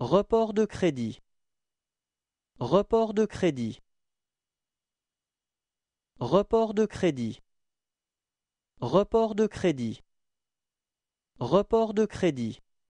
Report de crédit Report de crédit Report de crédit Report de crédit Report de crédit